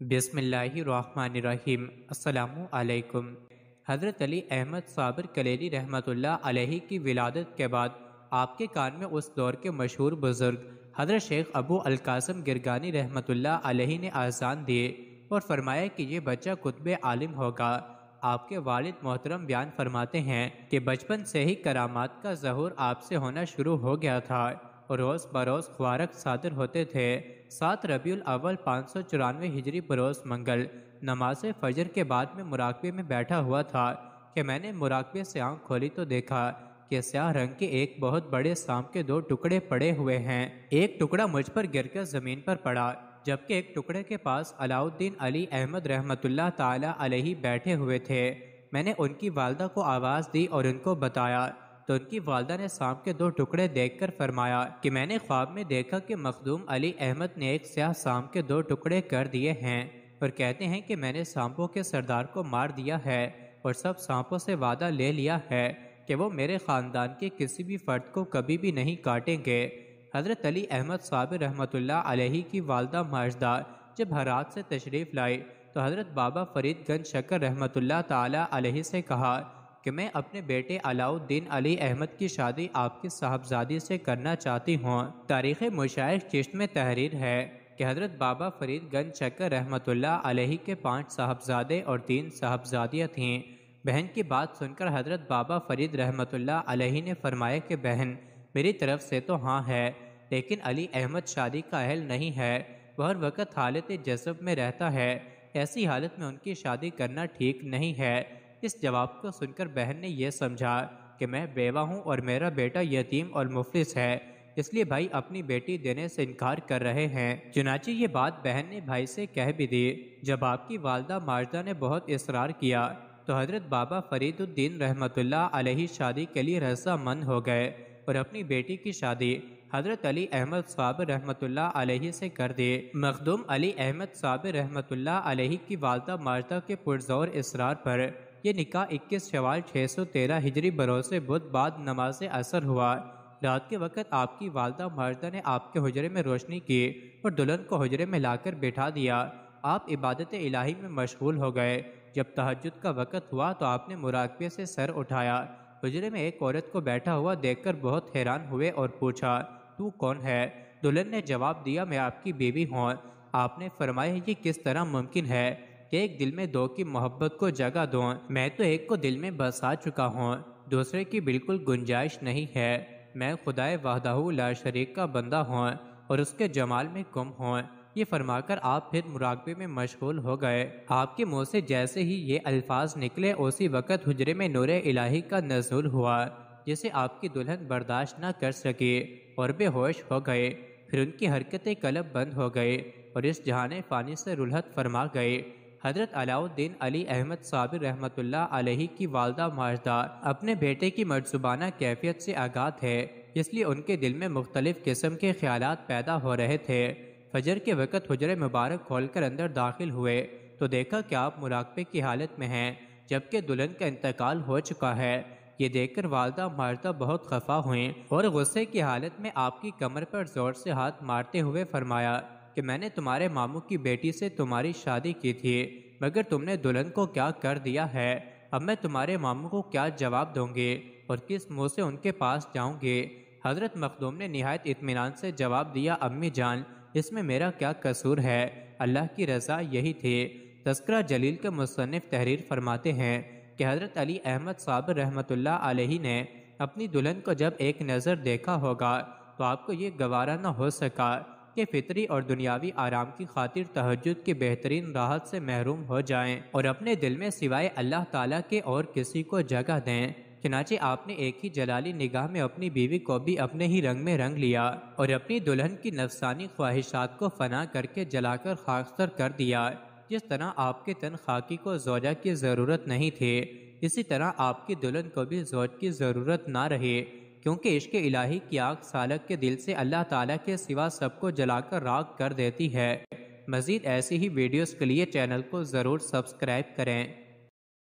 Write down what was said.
अस्सलामु अलैकुम हज़रत अली अहमद साबिर कलेरी रहमतुल्लाह अलैहि की विलादत के बाद आपके कान में उस दौर के मशहूर बुज़ुर्ग हज़रत शेख अबू अलकासम गिरगानी रहमतुल्लाह अलैहि ने आज़ान दिए और फरमाया कि ये बच्चा कुतब आलिम होगा आपके वालिद मोहतरम बयान फरमाते हैं कि बचपन से ही करामात का जहूर आपसे होना शुरू हो गया था रोज़ बरोज़ ख्वारक सादर होते थे सात रबील अव्वल पाँच सौ चौरानवे हिजरी बरोज़ मंगल नमाज फजर के बाद में मुराकबे में बैठा हुआ था कि मैंने मुराकबे से आँख खोली तो देखा कि स्याह रंग के एक बहुत बड़े सांप के दो टुकड़े पड़े हुए हैं एक टुकड़ा मुझ पर कर ज़मीन पर पड़ा जबकि एक टुकड़े के पास अलाउद्दीन अली अहमद रहमतुल्लाह ताला बैठे हुए थे मैंने उनकी वालदा को आवाज़ दी और उनको बताया तो उनकी वालदा ने सांप के दो टुकड़े देखकर फरमाया कि मैंने ख्वाब में देखा कि मखदूम अली अहमद ने एक स्याह सांप के दो टुकड़े कर दिए हैं और कहते हैं कि मैंने सांपों के सरदार को मार दिया है और सब सांपों से वादा ले लिया है कि वो मेरे ख़ानदान के किसी भी फ़र्द को कभी भी नहीं काटेंगे हज़रत अली अहमद साब रहमत अलही की वालदा माजदा जब हरात से तशरीफ़ लाई तो हज़रत बाबा फरीदगंज शकर शकर ताला अलही से कहा कि मैं अपने बेटे अलाउद्दीन अली अहमद की शादी आपके साहबजादी से करना चाहती हूँ तारीख़ मुशाह चिश्त में तहरीर है कि हज़रत बाबा फरीद गंज चक्कर रहमतुल्ला अलही के पांच साहबजादे और तीन साहबजादियाँ थीं बहन की बात सुनकर हज़रत बाबा फरीद रहमतुल्ला अलही ने फरमाया कि बहन मेरी तरफ से तो हाँ है लेकिन अली अहमद शादी का अहल नहीं है वह हर वक़्त हालत जजब में रहता है ऐसी हालत में उनकी शादी करना ठीक नहीं है इस जवाब को सुनकर बहन ने यह समझा कि मैं बेवा हूँ और मेरा बेटा यतीम और मुफलिस है इसलिए भाई अपनी बेटी देने से इनकार कर रहे हैं चुनाची ये बात बहन ने भाई से कह भी दी जब आपकी वालदा माजदा ने बहुत इसरार किया तो हजरत बाबा फरीदुद्दीन रहमतुल्ला अलही शादी के लिए रजामंद हो गए और अपनी बेटी की शादी हजरत अली अहमद साहब रहमतुल्ला अलही से कर दी मखदूम अली अहमद साहब रहमतुल्ला अलही की वालदा माजदा के पुरजोर इसरार पर ये निकाह इक्कीस शवाल छः सौ तेरह हिजरी भरोसे बुध बाद नमाज से असर हुआ रात के वक्त आपकी वालदा मर्दा ने आपके हजरे में रोशनी की और दुल्हन को हजरे में लाकर बैठा दिया आप इबादत इलाही में मशगूल हो गए जब तहजद का वक़्त हुआ तो आपने मुराकबे से सर उठाया हजरे में एक औरत को बैठा हुआ देखकर बहुत हैरान हुए और पूछा तू कौन है दुल्हन ने जवाब दिया मैं आपकी बीवी हूँ आपने फरमाया ये किस तरह मुमकिन है एक दिल में दो की मोहब्बत को जगह दो मैं तो एक को दिल में बसा चुका हूँ दूसरे की बिल्कुल गुंजाइश नहीं है मैं खुदाए वाहदाहू ला शरीक का बंदा हूँ और उसके जमाल में गुम हूँ ये फरमाकर आप फिर मुराकबे में मशगूल हो गए आपके मुंह से जैसे ही ये अल्फाज निकले उसी वक़्त हजरे में नूर इलाही का नजूल हुआ जिसे आपकी दुल्हन बर्दाश्त न कर सके और बेहोश हो गए फिर उनकी हरकतें कलब बंद हो गए और इस जहाने फ़ानी से रुलहत फरमा गए हजरत अलाउद्दीन अली अहमद साबिर रहमत अलही की वालदा माजदार अपने बेटे की मरसुबाना कैफियत से आगात है इसलिए उनके दिल में मुख्तलिफ़ किस्म के ख्याल पैदा हो रहे थे फजर के वक़्त हजर मुबारक खोल कर अंदर दाखिल हुए तो देखा कि आप मुराकबे की हालत में हैं जबकि दुल्हन का इंतकाल हो चुका है ये देखकर वालदा मारदा बहुत खफा हुई और गुस्से की हालत में आपकी कमर पर जोर से हाथ मारते हुए फरमाया कि मैंने तुम्हारे मामू की बेटी से तुम्हारी शादी की थी मगर तुमने दुल्हन को क्या कर दिया है अब मैं तुम्हारे मामू को क्या जवाब दूंगी और किस मुँह से उनके पास जाऊंगी हजरत मखदूम ने नहायत इतमान से जवाब दिया अम्मी जान इसमें मेरा क्या कसूर है अल्लाह की रजा यही थी तस्करा जलील के मुसनफ़ तहरीर फरमाते हैं कि हज़रत अली अहमद साहब रहमत आलही ने अपनी दुल्हन को जब एक नज़र देखा होगा तो आपको ये गवारा न हो सका कि फितरी और दुनियावी आराम की खातिर तहजद के बेहतरीन राहत से महरूम हो जाएं और अपने दिल में सिवाय अल्लाह ताला के और किसी को जगह दें चनाचे आपने एक ही जलाली निगाह में अपनी बीवी को भी अपने ही रंग में रंग लिया और अपनी दुल्हन की नफसानी ख्वाहिशात को फना करके जलाकर खाकसर कर दिया जिस तरह आपके तन खाकी को जोजा की ज़रूरत नहीं थी इसी तरह आपकी दुल्हन को भी जोज की ज़रूरत ना रहे क्योंकि इश्क इलाही की आग सालक के दिल से अल्लाह ताला के सिवा सबको जलाकर राख कर देती है मज़ीद ऐसी ही वीडियोस के लिए चैनल को ज़रूर सब्सक्राइब करें